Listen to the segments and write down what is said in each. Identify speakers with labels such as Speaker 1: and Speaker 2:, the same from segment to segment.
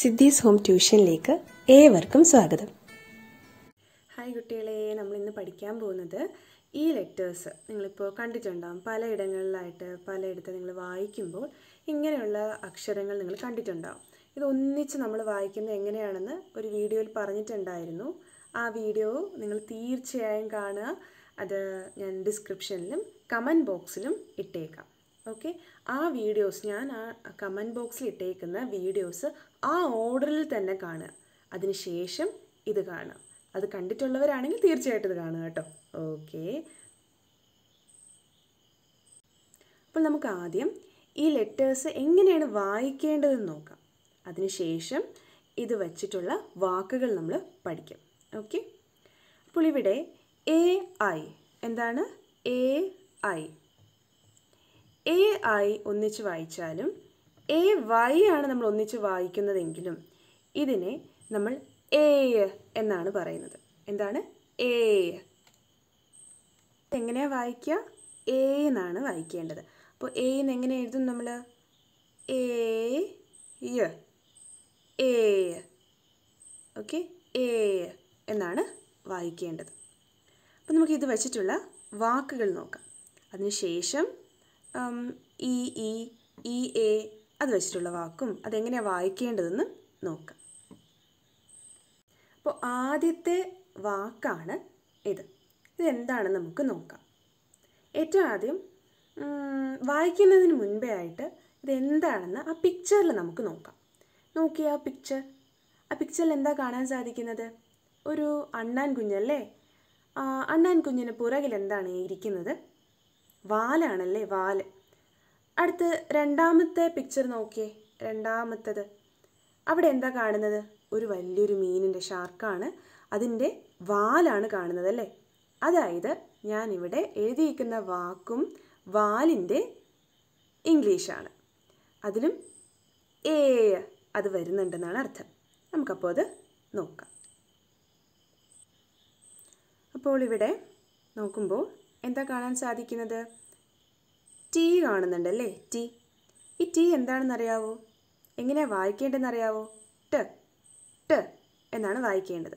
Speaker 1: സിദ്ധീസ് home ട്യൂഷനിലേക്ക് ഏവർക്കും സ്വാഗതം hi കുട്ടികളെ നമ്മൾ ഇന്ന് പഠിക്കാൻ പോകുന്നത് ഈ ലെറ്റേഴ്സ് നിങ്ങളിപ്പോൾ കണ്ടിട്ടുണ്ടാകും പലയിടങ്ങളിലായിട്ട് പലയിടത്ത് നിങ്ങൾ വായിക്കുമ്പോൾ ഇങ്ങനെയുള്ള അക്ഷരങ്ങൾ നിങ്ങൾ കണ്ടിട്ടുണ്ടാകും ഇത് ഒന്നിച്ച് നമ്മൾ വായിക്കുന്നത് എങ്ങനെയാണെന്ന് ഒരു വീഡിയോയിൽ പറഞ്ഞിട്ടുണ്ടായിരുന്നു ആ വീഡിയോ നിങ്ങൾ തീർച്ചയായും കാണുക അത് ഞാൻ ഡിസ്ക്രിപ്ഷനിലും കമൻറ്റ് ബോക്സിലും ഇട്ടേക്കാം ഓക്കെ ആ വീഡിയോസ് ഞാൻ ആ കമൻറ്റ് ബോക്സിൽ ഇട്ടേക്കുന്ന വീഡിയോസ് ആ ഓർഡറിൽ തന്നെ കാണുക അതിനുശേഷം ഇത് കാണുക അത് കണ്ടിട്ടുള്ളവരാണെങ്കിൽ തീർച്ചയായിട്ടും ഇത് കാണുക കേട്ടോ ഓക്കെ അപ്പോൾ നമുക്ക് ആദ്യം ഈ ലെറ്റേഴ്സ് എങ്ങനെയാണ് വായിക്കേണ്ടതെന്ന് നോക്കാം അതിനുശേഷം ഇത് വച്ചിട്ടുള്ള വാക്കുകൾ നമ്മൾ പഠിക്കും ഓക്കെ അപ്പോൾ ഇവിടെ എ ഐ എന്താണ് എ ഐ എ ആയി ഒന്നിച്ച് വായിച്ചാലും എ വൈ ആണ് നമ്മൾ ഒന്നിച്ച് വായിക്കുന്നതെങ്കിലും ഇതിനെ നമ്മൾ എ എന്നാണ് പറയുന്നത് എന്താണ് എ എങ്ങനെയാണ് വായിക്കുക എ എന്നാണ് വായിക്കേണ്ടത് അപ്പോൾ എ എന്ന് എങ്ങനെ എഴുതും നമ്മൾ എ യ എ ഓക്കെ എ എന്നാണ് വായിക്കേണ്ടത് അപ്പോൾ നമുക്ക് ഇത് വച്ചിട്ടുള്ള വാക്കുകൾ നോക്കാം അതിനുശേഷം ഇ ഇ ഇ എ അത് വെച്ചിട്ടുള്ള വാക്കും അതെങ്ങനെയാണ് വായിക്കേണ്ടതെന്ന് നോക്കാം അപ്പോൾ ആദ്യത്തെ വാക്കാണ് ഇത് ഇതെന്താണെന്ന് നമുക്ക് നോക്കാം ഏറ്റവും ആദ്യം വായിക്കുന്നതിന് മുൻപേ ആയിട്ട് ഇതെന്താണെന്ന് ആ പിക്ചറിൽ നമുക്ക് നോക്കാം നോക്കിയ ആ പിക്ചർ ആ പിക്ചറിൽ എന്താ കാണാൻ സാധിക്കുന്നത് ഒരു അണ്ണാൻ കുഞ്ഞല്ലേ അണ്ണാൻ കുഞ്ഞിന് പുറകിൽ എന്താണ് ഇരിക്കുന്നത് വാലാണല്ലേ വാല് അടുത്ത് രണ്ടാമത്തെ പിക്ചർ നോക്കിയേ രണ്ടാമത്തത് അവിടെ എന്താ കാണുന്നത് ഒരു വലിയൊരു മീനിൻ്റെ ഷാർക്കാണ് അതിൻ്റെ വാലാണ് കാണുന്നത് അല്ലേ അതായത് ഞാനിവിടെ എഴുതിയിരിക്കുന്ന വാക്കും വാലിൻ്റെ ഇംഗ്ലീഷാണ് അതിലും ഏ അത് വരുന്നുണ്ടെന്നാണ് അർത്ഥം നമുക്കപ്പോൾ അത് നോക്കാം അപ്പോൾ ഇവിടെ നോക്കുമ്പോൾ എന്താ കാണാൻ സാധിക്കുന്നത് ടി കാണുന്നുണ്ടല്ലേ ടി ഈ ടി എന്താണെന്നറിയാവോ എങ്ങനെയാണ് വായിക്കേണ്ടതെന്നറിയാവോ ട് ട് എന്നാണ് വായിക്കേണ്ടത്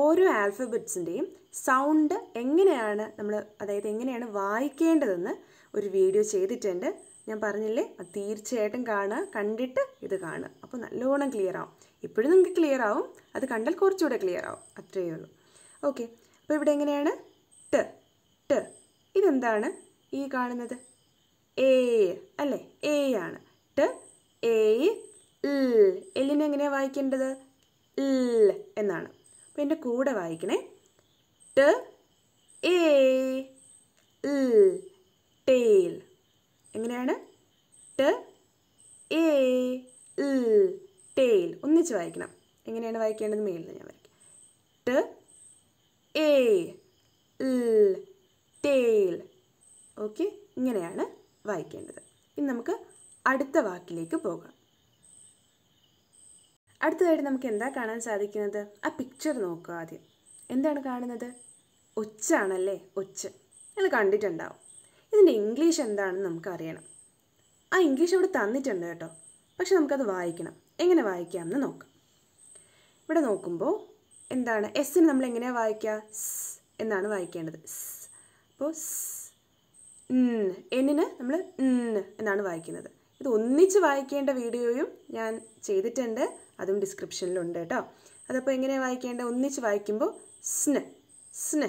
Speaker 1: ഓരോ ആൽഫബറ്റ്സിൻ്റെയും സൗണ്ട് എങ്ങനെയാണ് നമ്മൾ അതായത് എങ്ങനെയാണ് വായിക്കേണ്ടതെന്ന് ഒരു വീഡിയോ ചെയ്തിട്ടുണ്ട് ഞാൻ പറഞ്ഞില്ലേ അത് തീർച്ചയായിട്ടും കാണുക കണ്ടിട്ട് ഇത് കാണുക അപ്പോൾ നല്ലോണം ക്ലിയർ ആവും ഇപ്പോഴും നിങ്ങൾക്ക് ക്ലിയർ ആവും അത് കണ്ടാൽ കുറച്ചുകൂടെ ക്ലിയർ ആവും അത്രയേ ഉള്ളൂ ഓക്കെ അപ്പോൾ ഇവിടെ എങ്ങനെയാണ് ട് ട് ഇതെന്താണ് ഈ കാണുന്നത് എ അല്ലേ എ ആണ് ട് എ എല്ലിനെ എങ്ങനെയാണ് വായിക്കേണ്ടത് ൽ എന്നാണ് അപ്പം എൻ്റെ കൂടെ വായിക്കണേ ട് എ ടേൽ എങ്ങനെയാണ് ട് എ ടേൽ ഒന്നിച്ച് വായിക്കണം എങ്ങനെയാണ് വായിക്കേണ്ടത് മേളിൽ ഞാൻ വായിക്കും ട് എ ടേൽ ഓക്കെ ഇങ്ങനെയാണ് വായിക്കേണ്ടത് ഇനി നമുക്ക് അടുത്ത വാക്കിലേക്ക് പോകാം അടുത്തതായിട്ട് നമുക്ക് എന്താ കാണാൻ സാധിക്കുന്നത് ആ പിക്ചർ നോക്കുക ആദ്യം എന്താണ് കാണുന്നത് ഒച്ചാണല്ലേ ഒച്ച് നിങ്ങൾ കണ്ടിട്ടുണ്ടാവും ഇതിൻ്റെ ഇംഗ്ലീഷ് എന്താണെന്ന് നമുക്കറിയണം ആ ഇംഗ്ലീഷ് ഇവിടെ തന്നിട്ടുണ്ട് കേട്ടോ പക്ഷെ നമുക്കത് വായിക്കണം എങ്ങനെ വായിക്കാമെന്ന് നോക്കാം ഇവിടെ നോക്കുമ്പോൾ എന്താണ് എസ്സിന് നമ്മൾ എങ്ങനെയാണ് വായിക്കുക സ് എന്നാണ് വായിക്കേണ്ടത് സ് അപ്പോൾ സ് എന്നിന് നമ്മൾ എന്നാണ് വായിക്കുന്നത് ഇത് ഒന്നിച്ച് വായിക്കേണ്ട വീഡിയോയും ഞാൻ ചെയ്തിട്ടുണ്ട് അതും ഡിസ്ക്രിപ്ഷനിലുണ്ട് കേട്ടോ അതപ്പോൾ എങ്ങനെയാണ് വായിക്കേണ്ടത് ഒന്നിച്ച് വായിക്കുമ്പോൾ സ്ന സ്ന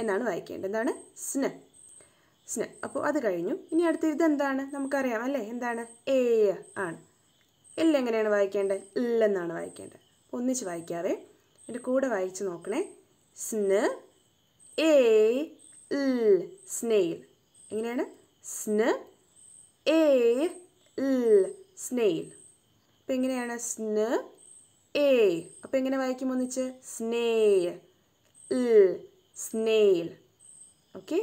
Speaker 1: എന്നാണ് വായിക്കേണ്ടത് എന്താണ് സ്ന സ്ന അപ്പോൾ അത് കഴിഞ്ഞു ഇനി അടുത്ത ഇതെന്താണ് നമുക്കറിയാം അല്ലേ എന്താണ് ഏ ആണ് എല്ലാം എങ്ങനെയാണ് വായിക്കേണ്ടത് ഇല്ലെന്നാണ് വായിക്കേണ്ടത് അപ്പോൾ ഒന്നിച്ച് വായിക്കാവേ എൻ്റെ കൂടെ വായിച്ച് നോക്കണേ സ്ന എ സ്നേൽ എങ്ങനെയാണ് സ്ന എ സ്നെയിൽ അപ്പം എങ്ങനെയാണ് സ്ന എ അപ്പം എങ്ങനെ വായിക്കും ഒന്നിച്ച് സ്നേ ൽ സ്നെയിൽ ഓക്കെ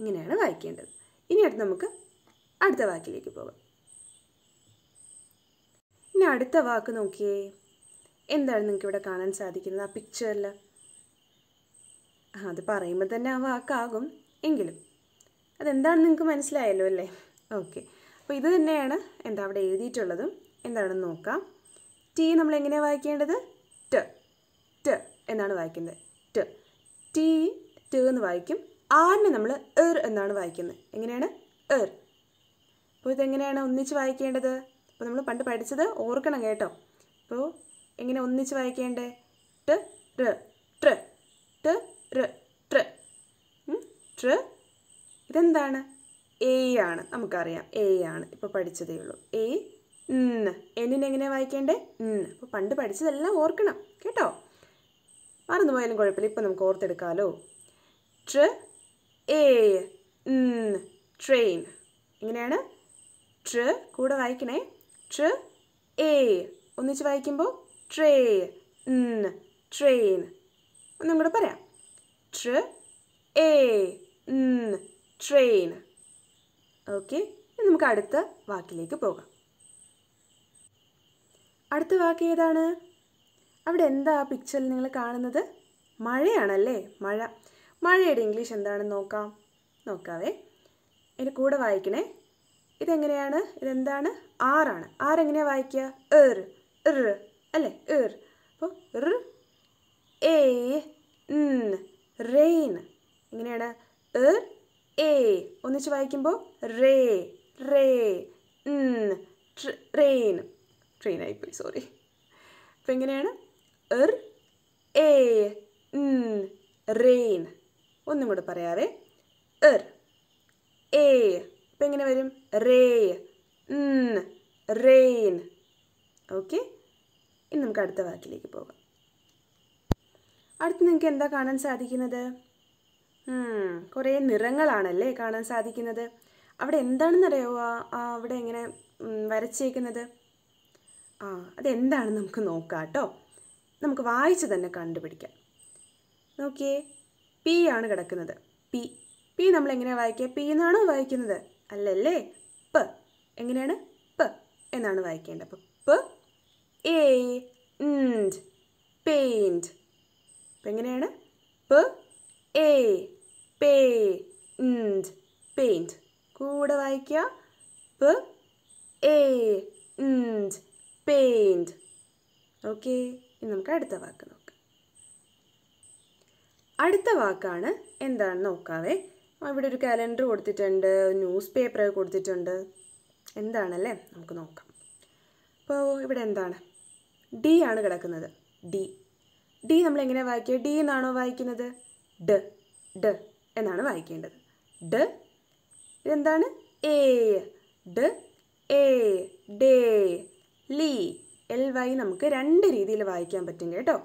Speaker 1: ഇങ്ങനെയാണ് വായിക്കേണ്ടത് ഇനി അടുത്ത് നമുക്ക് അടുത്ത വാക്കിലേക്ക് പോകാം ഇനി അടുത്ത വാക്ക് നോക്കിയേ എന്താണ് നിങ്ങൾക്ക് ഇവിടെ കാണാൻ സാധിക്കുന്നത് ആ പിക്ചറിൽ അത് പറയുമ്പോൾ തന്നെ ആ വാക്കാകും എങ്കിലും അതെന്താണെന്ന് നിങ്ങൾക്ക് മനസ്സിലായല്ലോ അല്ലേ ഓക്കെ അപ്പോൾ ഇത് തന്നെയാണ് എന്താ അവിടെ എഴുതിയിട്ടുള്ളത് എന്താണെന്ന് നോക്കാം ടി നമ്മൾ എങ്ങനെയാണ് വായിക്കേണ്ടത് ട് ട് എന്നാണ് വായിക്കുന്നത് ട് ടി ട് എന്ന് വായിക്കും ആറിന് നമ്മൾ എർ എന്നാണ് വായിക്കുന്നത് എങ്ങനെയാണ് എർ അപ്പോൾ ഇതെങ്ങനെയാണ് ഒന്നിച്ച് വായിക്കേണ്ടത് അപ്പോൾ നമ്മൾ പണ്ട് പഠിച്ചത് ഓർക്കണം കേട്ടോ അപ്പോൾ എങ്ങനെ ഒന്നിച്ച് വായിക്കേണ്ടേ ട് റ് ട്ര ട് റ് ട്ര ട്ര ഇതെന്താണ് എ ആണ് നമുക്കറിയാം എ ആണ് ഇപ്പോൾ പഠിച്ചതേ ഉള്ളൂ എ ഇന്ന് എന്നിന് എങ്ങനെ വായിക്കേണ്ടേ ഇന്ന് അപ്പോൾ പണ്ട് പഠിച്ചതെല്ലാം ഓർക്കണം കേട്ടോ മറന്നുപോയാലും കുഴപ്പമില്ല ഇപ്പം നമുക്ക് ഓർത്തെടുക്കാമല്ലോ ട്ര എ ട്രെയിൻ എങ്ങനെയാണ് ട്ര കൂടെ വായിക്കണേ ട്ര എ ഒന്നിച്ച് വായിക്കുമ്പോൾ ട്രേ ട്രെയിൻ ഒന്നും കൂടെ പറയാം ട്ര എ ട്രെയിൻ ഓക്കെ നമുക്ക് അടുത്ത വാക്കിലേക്ക് പോകാം അടുത്ത വാക്ക് ഏതാണ് അവിടെ എന്താ പിക്ചറിൽ നിങ്ങൾ കാണുന്നത് മഴയാണല്ലേ മഴ മഴയുടെ ഇംഗ്ലീഷ് എന്താണെന്ന് നോക്കാം നോക്കാവേ എൻ്റെ കൂടെ വായിക്കണേ ഇതെങ്ങനെയാണ് ഇതെന്താണ് ആറാണ് ആരെങ്ങനെയാണ് വായിക്കുക എർ ഇർ അല്ലേ എർ അപ്പോൾ ഇർ എ റെയിൻ എങ്ങനെയാണ് എർ എ ഒന്നിച്ച് വായിക്കുമ്പോൾ റേ റേ ട്രെയിൻ ട്രെയിൻ ആയിപ്പോയി സോറി അപ്പം എങ്ങനെയാണ് എർ എ റെയിൻ ഒന്നും കൂടെ പറയാവേ എർ എ അപ്പം എങ്ങനെ വരും റേ റെയിൻ ഓക്കെ ഇനി നമുക്ക് അടുത്ത വാക്കിലേക്ക് പോകാം അടുത്ത് നിങ്ങൾക്ക് എന്താ കാണാൻ സാധിക്കുന്നത് കുറേ നിറങ്ങളാണല്ലേ കാണാൻ സാധിക്കുന്നത് അവിടെ എന്താണെന്നറിയോ ആ അവിടെ എങ്ങനെ വരച്ചേക്കുന്നത് ആ അതെന്താണെന്ന് നമുക്ക് നോക്കാം കേട്ടോ നമുക്ക് വായിച്ച് തന്നെ കണ്ടുപിടിക്കാം നോക്കിയേ പി ആണ് കിടക്കുന്നത് പി പി നമ്മൾ എങ്ങനെ വായിക്കുക പി എന്നാണോ വായിക്കുന്നത് അല്ലല്ലേ പ എങ്ങനെയാണ് പ എന്നാണ് വായിക്കേണ്ടത് അപ്പം പ എ പെയിൻറ്റ് അപ്പം എങ്ങനെയാണ് പ എ പേ ഇൻഡ് പെയിൻറ്റ് കൂടെ വായിക്കുക പ് എ ഇൻഡ് പെയിൻറ്റ് ഓക്കെ ഇനി നമുക്ക് അടുത്ത വാക്ക് നോക്കാം അടുത്ത വാക്കാണ് എന്താണെന്ന് നോക്കാവേ ഇവിടെ ഒരു കലണ്ടർ കൊടുത്തിട്ടുണ്ട് ന്യൂസ് പേപ്പർ കൊടുത്തിട്ടുണ്ട് എന്താണല്ലേ നമുക്ക് നോക്കാം അപ്പോൾ ഇവിടെ എന്താണ് ഡി ആണ് കിടക്കുന്നത് ഡി ഡി നമ്മൾ എങ്ങനെ വായിക്കുക ഡി എന്നാണോ വായിക്കുന്നത് ഡ ഡ എന്നാണ് വായിക്കേണ്ടത് ഡ ഇതെന്താണ് എ ഡ എ ഡേ ലി എൽ വൈ നമുക്ക് രണ്ട് രീതിയിൽ വായിക്കാൻ പറ്റും കേട്ടോ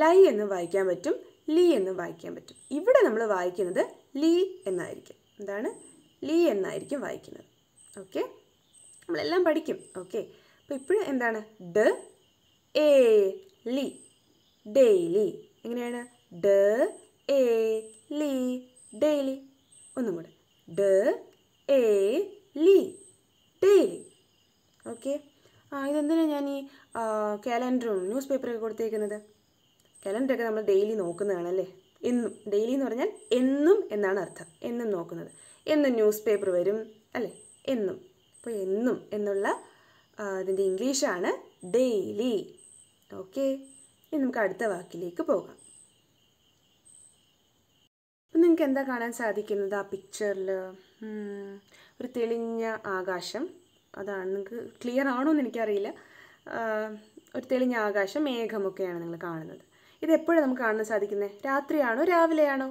Speaker 1: ലൈ എന്ന് വായിക്കാൻ പറ്റും ലീ എന്ന് വായിക്കാൻ പറ്റും ഇവിടെ നമ്മൾ വായിക്കുന്നത് ലീ എന്നായിരിക്കും എന്താണ് ലീ എന്നായിരിക്കും വായിക്കുന്നത് ഓക്കെ നമ്മളെല്ലാം പഠിക്കും ഓക്കെ അപ്പോൾ ഇപ്പോഴും എന്താണ് ഡ എ ലി ഡെയിലി എങ്ങനെയാണ് ഡ എ ലി കലണ്ടറും ന്യൂസ് പേപ്പറൊക്കെ കൊടുത്തേക്കുന്നത് കലണ്ടറൊക്കെ നമ്മൾ ഡെയിലി നോക്കുന്നതാണല്ലേ എന്നും ഡെയിലി എന്ന് പറഞ്ഞാൽ എന്നും എന്നാണ് അർത്ഥം എന്നും നോക്കുന്നത് എന്നും ന്യൂസ് പേപ്പർ വരും അല്ലേ എന്നും അപ്പോൾ എന്നും എന്നുള്ള ഇതിൻ്റെ ഇംഗ്ലീഷാണ് ഡെയിലി ഓക്കെ ഇനി നമുക്ക് അടുത്ത വാക്കിലേക്ക് പോകാം അപ്പം നിങ്ങൾക്ക് എന്താ കാണാൻ സാധിക്കുന്നത് ആ പിക്ചറിൽ ഒരു തെളിഞ്ഞ ആകാശം അതാണ് നിങ്ങൾക്ക് ക്ലിയർ ആണോ എന്ന് എനിക്കറിയില്ല ഒരു തെളിഞ്ഞ ആകാശം മേഘമൊക്കെയാണ് നിങ്ങൾ കാണുന്നത് ഇത് നമുക്ക് കാണാൻ സാധിക്കുന്നത് രാത്രിയാണോ രാവിലെയാണോ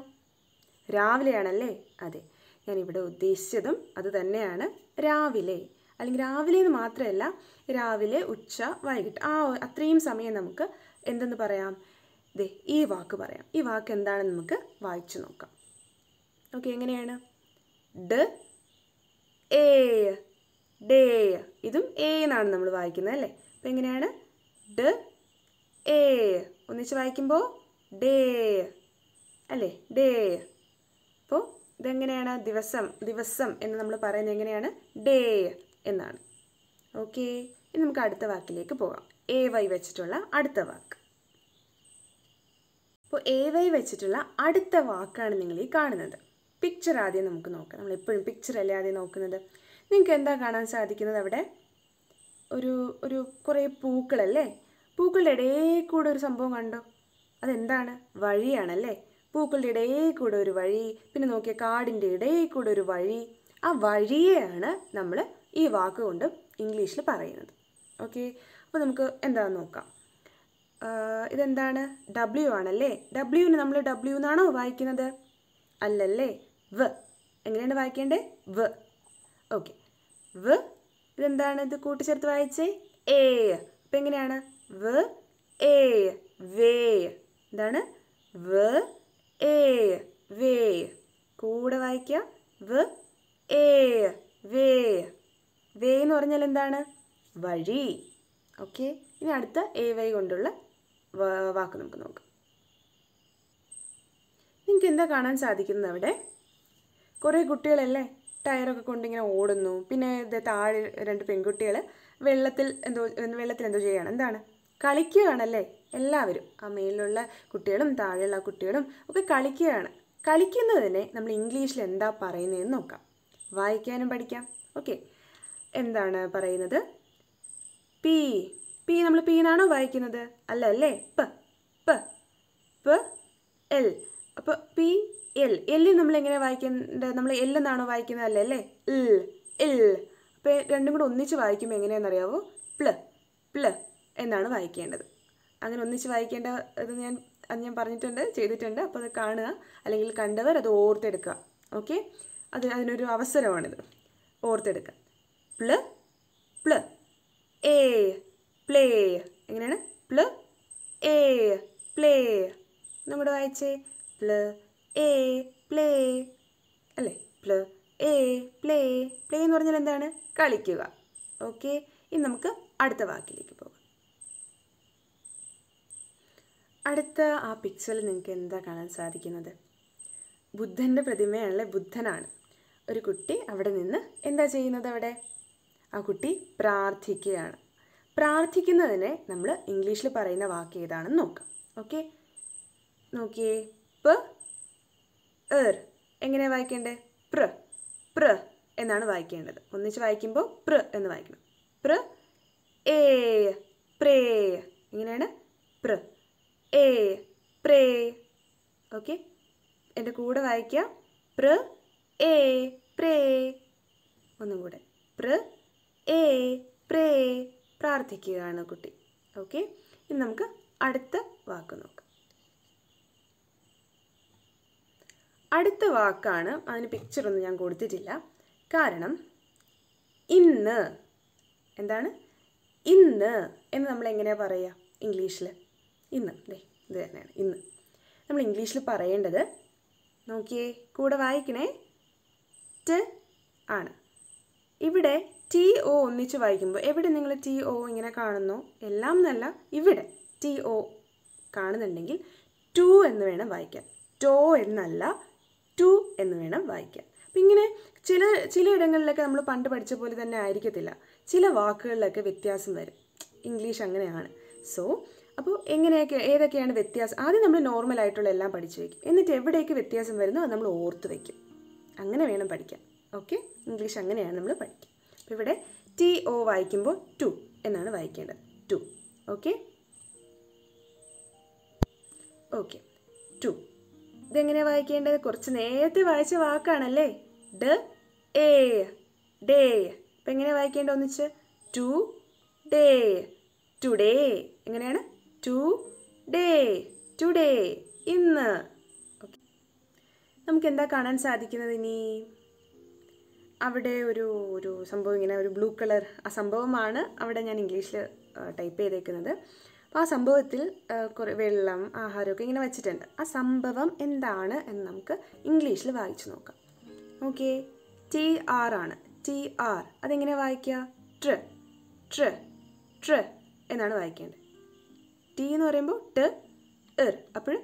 Speaker 1: രാവിലെയാണല്ലേ അതെ ഞാൻ ഇവിടെ ഉദ്ദേശിച്ചതും അത് തന്നെയാണ് രാവിലെ അല്ലെങ്കിൽ രാവിലെ എന്ന് മാത്രമല്ല രാവിലെ ഉച്ച വൈകിട്ട് ആ അത്രയും സമയം നമുക്ക് എന്തെന്ന് പറയാം ദേ ഈ വാക്ക് പറയാം ഈ വാക്ക് എന്താണെന്ന് നമുക്ക് വായിച്ചു നോക്കാം ഓക്കെ എങ്ങനെയാണ് ഡ ഏ ഡേ ഇതും എ എന്നാണ് നമ്മൾ വായിക്കുന്നത് അല്ലേ അപ്പം എങ്ങനെയാണ് ഡ് എ ഒന്നിച്ച് വായിക്കുമ്പോൾ ഡേ അല്ലേ ഡേ അപ്പോൾ ഇതെങ്ങനെയാണ് ദിവസം ദിവസം എന്ന് നമ്മൾ പറയുന്നത് എങ്ങനെയാണ് ഡേ എന്നാണ് ഓക്കെ ഇനി നമുക്ക് അടുത്ത വാക്കിലേക്ക് പോകാം എ വൈ വെച്ചിട്ടുള്ള അടുത്ത വാക്ക് അപ്പോൾ എ വൈ വെച്ചിട്ടുള്ള അടുത്ത വാക്കാണ് നിങ്ങൾ ഈ കാണുന്നത് പിക്ചർ ആദ്യം നമുക്ക് നോക്കാം നമ്മൾ എപ്പോഴും പിക്ചർ അല്ലേ ആദ്യം നോക്കുന്നത് നിങ്ങൾക്ക് എന്താ കാണാൻ സാധിക്കുന്നത് അവിടെ ഒരു ഒരു കുറേ പൂക്കളല്ലേ പൂക്കളുടെ ഇടയിൽ കൂടെ ഒരു സംഭവം കണ്ടോ അതെന്താണ് വഴിയാണല്ലേ പൂക്കളുടെ ഇടയിൽ കൂടെ ഒരു വഴി പിന്നെ നോക്കിയ കാടിൻ്റെ ഇടയിൽ കൂടെ ഒരു വഴി ആ വഴിയെയാണ് നമ്മൾ ഈ വാക്കുകൊണ്ട് ഇംഗ്ലീഷിൽ പറയുന്നത് ഓക്കെ അപ്പോൾ നമുക്ക് എന്താണെന്ന് നോക്കാം ഇതെന്താണ് ഡബ്ല്യു ആണല്ലേ ഡബ്ല്യുവിന് നമ്മൾ ഡബ്ല്യു എന്നാണോ വായിക്കുന്നത് അല്ലല്ലേ വ എങ്ങനെയാണ് വായിക്കേണ്ടത് വ ഓക്കെ വ ഇതെന്താണ് ഇത് കൂട്ടിച്ചേർത്ത് വായിച്ചേ ഏ അപ്പം എങ്ങനെയാണ് വ ഏ വേ എന്താണ് വ ഏ വേ കൂടെ വായിക്കാം വ ഏ വേ വേ എന്ന് പറഞ്ഞാൽ എന്താണ് വഴി ഓക്കെ ഇനി അടുത്ത എ വൈ കൊണ്ടുള്ള വാക്ക് നമുക്ക് നോക്കാം നിങ്ങൾക്ക് എന്താ കാണാൻ സാധിക്കുന്നത് അവിടെ കുറേ കുട്ടികളല്ലേ ടയറൊക്കെ കൊണ്ടിങ്ങനെ ഓടുന്നു പിന്നെ ഇത് താഴെ രണ്ട് പെൺകുട്ടികൾ വെള്ളത്തിൽ എന്തോ വെള്ളത്തിൽ എന്തോ ചെയ്യുകയാണ് എന്താണ് കളിക്കുകയാണല്ലേ എല്ലാവരും ആ മേലിലുള്ള കുട്ടികളും താഴെയുള്ള കുട്ടികളും ഒക്കെ കളിക്കുകയാണ് കളിക്കുന്നതിനെ നമ്മൾ ഇംഗ്ലീഷിൽ എന്താ പറയുന്നതെന്ന് നോക്കാം വായിക്കാനും പഠിക്കാം ഓക്കെ എന്താണ് പറയുന്നത് പി പി നമ്മൾ പി എന്നാണോ വായിക്കുന്നത് അല്ല അല്ലേ പ പ പ എൽ അപ്പോൾ പി എൽ എല്ലിൽ നമ്മൾ എങ്ങനെ വായിക്കേണ്ടത് നമ്മൾ എല്ലെന്നാണോ വായിക്കുന്നതല്ലേ അല്ലേ ഇൽ ഇൽ അപ്പോൾ രണ്ടും കൂടെ ഒന്നിച്ച് വായിക്കുമ്പോൾ എങ്ങനെയാണെന്നറിയാവോ പ്ല പ്ല എന്നാണ് വായിക്കേണ്ടത് അങ്ങനെ ഒന്നിച്ച് വായിക്കേണ്ട ഇത് ഞാൻ അത് ഞാൻ പറഞ്ഞിട്ടുണ്ട് ചെയ്തിട്ടുണ്ട് അപ്പോൾ അത് കാണുക അല്ലെങ്കിൽ കണ്ടവർ അത് ഓർത്തെടുക്കുക ഓക്കെ അത് അതിനൊരു അവസരമാണിത് ഓർത്തെടുക്കുക പ്ല പ്ല എ പ്ലേ എങ്ങനെയാണ് പ്ല എ പ്ലേ നമ്മുടെ വായിച്ചേ പ്ല എ പ്ലേ അല്ലേ പ്ല എ പ്ലേ പ്ലേ എന്ന് പറഞ്ഞാൽ എന്താണ് കളിക്കുക ഓക്കെ ഇനി നമുക്ക് അടുത്ത വാക്കിലേക്ക് പോകാം അടുത്ത ആ പിക്ചറിൽ നിങ്ങൾക്ക് എന്താ കാണാൻ സാധിക്കുന്നത് ബുദ്ധൻ്റെ പ്രതിമയാണല്ലേ ബുദ്ധനാണ് ഒരു കുട്ടി അവിടെ നിന്ന് എന്താ ചെയ്യുന്നത് അവിടെ ആ കുട്ടി പ്രാർത്ഥിക്കുകയാണ് പ്രാർത്ഥിക്കുന്നതിനെ നമ്മൾ ഇംഗ്ലീഷിൽ പറയുന്ന വാക്ക് ഏതാണെന്ന് നോക്കാം ഓക്കെ നോക്കിയേ പ് എർ എങ്ങനെ വായിക്കേണ്ടത് പ്ര പ്ര എന്നാണ് വായിക്കേണ്ടത് ഒന്നിച്ച് വായിക്കുമ്പോൾ പ്ര എന്ന് വായിക്കണം പ്ര ഏ പ്രേ ഇങ്ങനെയാണ് പ്ര ഏ പ്രേ ഓക്കെ എൻ്റെ കൂടെ വായിക്കുക പ്ര ഏ പ്രേ ഒന്നും കൂടെ പ്ര ഏ പ്രേ പ്രാർത്ഥിക്കുകയാണ് കുട്ടി ഓക്കെ ഇനി നമുക്ക് അടുത്ത വാക്ക് നോക്കാം അടുത്ത വാക്കാണ് അതിന് പിക്ചറൊന്നും ഞാൻ കൊടുത്തിട്ടില്ല കാരണം ഇന്ന് എന്താണ് ഇന്ന് എന്ന് നമ്മൾ എങ്ങനെയാണ് പറയുക ഇംഗ്ലീഷിൽ ഇന്ന് ദേ ഇത് തന്നെയാണ് ഇന്ന് നമ്മൾ ഇംഗ്ലീഷിൽ പറയേണ്ടത് നോക്കിയേ കൂടെ വായിക്കണേ ട് ആണ് ഇവിടെ ടി ഒ ഒന്നിച്ച് വായിക്കുമ്പോൾ എവിടെ നിങ്ങൾ ടി ഒ ഇങ്ങനെ കാണുന്നു എല്ലാം എന്നല്ല ഇവിടെ ടി ഒ കാണുന്നുണ്ടെങ്കിൽ ടു എന്ന് വേണം വായിക്കാൻ ടോ എന്നല്ല ടു എന്ന് വേണം വായിക്കാൻ അപ്പം ഇങ്ങനെ ചില ചിലയിടങ്ങളിലൊക്കെ നമ്മൾ പണ്ട് പഠിച്ച പോലെ തന്നെ ആയിരിക്കത്തില്ല ചില വാക്കുകളിലൊക്കെ വ്യത്യാസം വരും ഇംഗ്ലീഷ് അങ്ങനെയാണ് സോ അപ്പോൾ എങ്ങനെയൊക്കെ ഏതൊക്കെയാണ് വ്യത്യാസം ആദ്യം നമ്മൾ നോർമൽ ആയിട്ടുള്ള എല്ലാം പഠിച്ചു വയ്ക്കും എന്നിട്ട് എവിടെയൊക്കെ വ്യത്യാസം വരുന്നോ അത് നമ്മൾ ഓർത്ത് വയ്ക്കും അങ്ങനെ വേണം പഠിക്കാൻ ഓക്കെ ഇംഗ്ലീഷ് അങ്ങനെയാണ് നമ്മൾ പഠിക്കുക അപ്പോൾ ഇവിടെ ടി ഒ വായിക്കുമ്പോൾ ടു എന്നാണ് വായിക്കേണ്ടത് ടു ഓക്കെ ഓക്കെ ടു ഇതെങ്ങനെയാണ് വായിക്കേണ്ടത് കുറച്ച് നേരത്തെ വായിച്ച വാക്കാണല്ലേ ഡ ഏ ഡേ അപ്പം എങ്ങനെ വായിക്കേണ്ട ഒന്നിച്ച് ടു ഡേ ടുഡേ എങ്ങനെയാണ് ടു ഡേ ടുഡേ ഇന്ന് ഓക്കെ നമുക്ക് എന്താ കാണാൻ സാധിക്കുന്നത് ഇനി അവിടെ ഒരു ഒരു സംഭവം ഇങ്ങനെ ഒരു ബ്ലൂ കളർ ആ സംഭവമാണ് അവിടെ ഞാൻ ഇംഗ്ലീഷിൽ ടൈപ്പ് ചെയ്തേക്കുന്നത് അപ്പോൾ ആ സംഭവത്തിൽ കുറേ വെള്ളം ആഹാരമൊക്കെ ഇങ്ങനെ വെച്ചിട്ടുണ്ട് ആ സംഭവം എന്താണ് എന്ന് നമുക്ക് ഇംഗ്ലീഷിൽ വായിച്ചു നോക്കാം ഓക്കെ ടി ആർ ആണ് ടി ആർ അതെങ്ങനെ വായിക്കുക ട്ര ട്ര ട്ര എന്നാണ് വായിക്കേണ്ടത് ടി എന്ന് പറയുമ്പോൾ ട് എർ അപ്പോൾ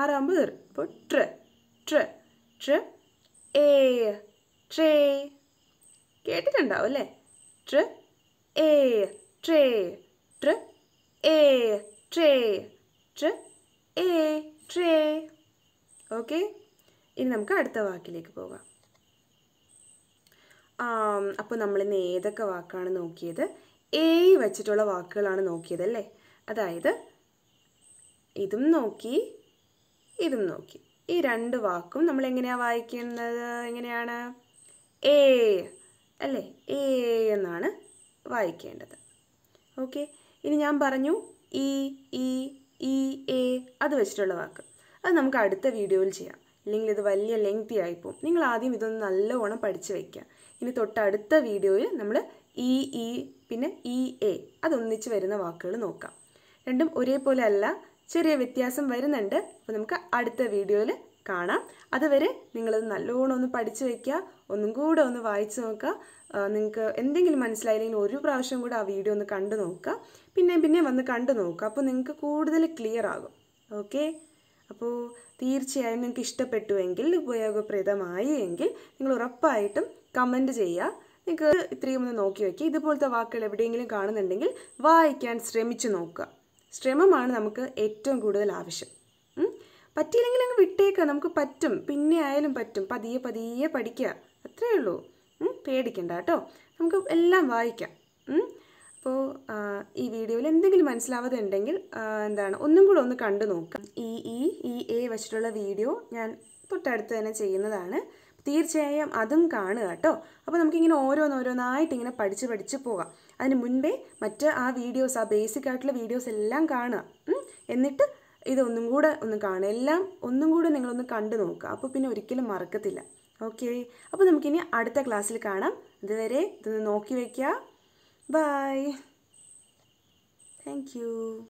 Speaker 1: ആറാകുമ്പോൾ എർ അപ്പോൾ ട്ര ട്ര ട്ര എ ട്രേ കേട്ടിട്ടുണ്ടാവും അല്ലേ ട്ര എ ട്രേ ട്ര എ ട്രേ ട്ര എ ട്രേ ഓക്കെ ഇനി നമുക്ക് അടുത്ത വാക്കിലേക്ക് പോകാം അപ്പോൾ നമ്മളിന്ന് ഏതൊക്കെ വാക്കാണ് നോക്കിയത് എ വെച്ചിട്ടുള്ള വാക്കുകളാണ് നോക്കിയത് അല്ലേ അതായത് ഇതും നോക്കി ഇതും നോക്കി ഈ രണ്ട് വാക്കും നമ്മൾ എങ്ങനെയാണ് വായിക്കുന്നത് എങ്ങനെയാണ് എ അല്ലേ എ എന്നാണ് വായിക്കേണ്ടത് ഓക്കെ ഇനി ഞാൻ പറഞ്ഞു ഇ ഇ ഇ എ അത് വെച്ചിട്ടുള്ള വാക്ക് അത് നമുക്ക് അടുത്ത വീഡിയോയിൽ ചെയ്യാം അല്ലെങ്കിൽ ഇത് വലിയ ലെങ്തി ആയിപ്പോവും നിങ്ങൾ ആദ്യം ഇതൊന്ന് നല്ലവണ്ണം പഠിച്ചു വയ്ക്കുക ഇനി തൊട്ടടുത്ത വീഡിയോയിൽ നമ്മൾ ഇ ഇ പിന്നെ ഇ എ അതൊന്നിച്ച് വരുന്ന വാക്കുകൾ നോക്കാം രണ്ടും ഒരേപോലെ അല്ല ചെറിയ വ്യത്യാസം വരുന്നുണ്ട് അപ്പോൾ നമുക്ക് അടുത്ത വീഡിയോയിൽ കാണാം അതുവരെ നിങ്ങളത് നല്ലോണം ഒന്ന് പഠിച്ചു വയ്ക്കുക ഒന്നും കൂടെ ഒന്ന് വായിച്ച് നോക്കുക നിങ്ങൾക്ക് എന്തെങ്കിലും മനസ്സിലായില്ലെങ്കിൽ ഒരു പ്രാവശ്യം കൂടെ ആ വീഡിയോ ഒന്ന് കണ്ടു നോക്കുക പിന്നെ പിന്നെ വന്ന് കണ്ടു നോക്കുക അപ്പോൾ നിങ്ങൾക്ക് കൂടുതൽ ക്ലിയർ ആകും ഓക്കെ അപ്പോൾ തീർച്ചയായും നിങ്ങൾക്ക് ഇഷ്ടപ്പെട്ടുവെങ്കിൽ ഉപയോഗപ്രദമായി എങ്കിൽ നിങ്ങൾ ഉറപ്പായിട്ടും കമൻറ്റ് ചെയ്യുക നിങ്ങൾക്ക് ഇത്രയും ഒന്ന് നോക്കി വയ്ക്കുക ഇതുപോലത്തെ വാക്കുകൾ എവിടെയെങ്കിലും കാണുന്നുണ്ടെങ്കിൽ വായിക്കാൻ ശ്രമിച്ചു നോക്കുക ശ്രമമാണ് നമുക്ക് ഏറ്റവും കൂടുതൽ ആവശ്യം പറ്റിയില്ലെങ്കിൽ അങ്ങ് വിട്ടേക്കുക നമുക്ക് പറ്റും പിന്നെ ആയാലും പറ്റും പതിയെ പതിയെ പഠിക്കുക അത്രയേ ഉള്ളൂ പേടിക്കണ്ട കേട്ടോ നമുക്ക് എല്ലാം വായിക്കാം അപ്പോൾ ഈ വീഡിയോയിൽ എന്തെങ്കിലും മനസ്സിലാവാതെ ഉണ്ടെങ്കിൽ എന്താണ് ഒന്നും കൂടെ ഒന്ന് കണ്ടു നോക്കാം ഈ ഈ ഇ എ വെച്ചിട്ടുള്ള വീഡിയോ ഞാൻ തൊട്ടടുത്ത് തന്നെ ചെയ്യുന്നതാണ് തീർച്ചയായും അതും കാണുക കേട്ടോ അപ്പോൾ നമുക്കിങ്ങനെ ഓരോന്നോരോന്നായിട്ട് ഇങ്ങനെ പഠിച്ച് പഠിച്ച് പോകാം അതിന് മുൻപേ മറ്റ് ആ വീഡിയോസ് ആ ബേസിക് ആയിട്ടുള്ള വീഡിയോസ് എല്ലാം കാണുക എന്നിട്ട് ഇതൊന്നും കൂടെ ഒന്ന് കാണുക എല്ലാം ഒന്നും കൂടെ നിങ്ങളൊന്ന് കണ്ടു നോക്കുക അപ്പോൾ പിന്നെ ഒരിക്കലും മറക്കത്തില്ല ഓക്കെ അപ്പോൾ നമുക്കിനി അടുത്ത ക്ലാസ്സിൽ കാണാം ഇതുവരെ ഇതൊന്ന് നോക്കി വയ്ക്കുക ബായ് താങ്ക്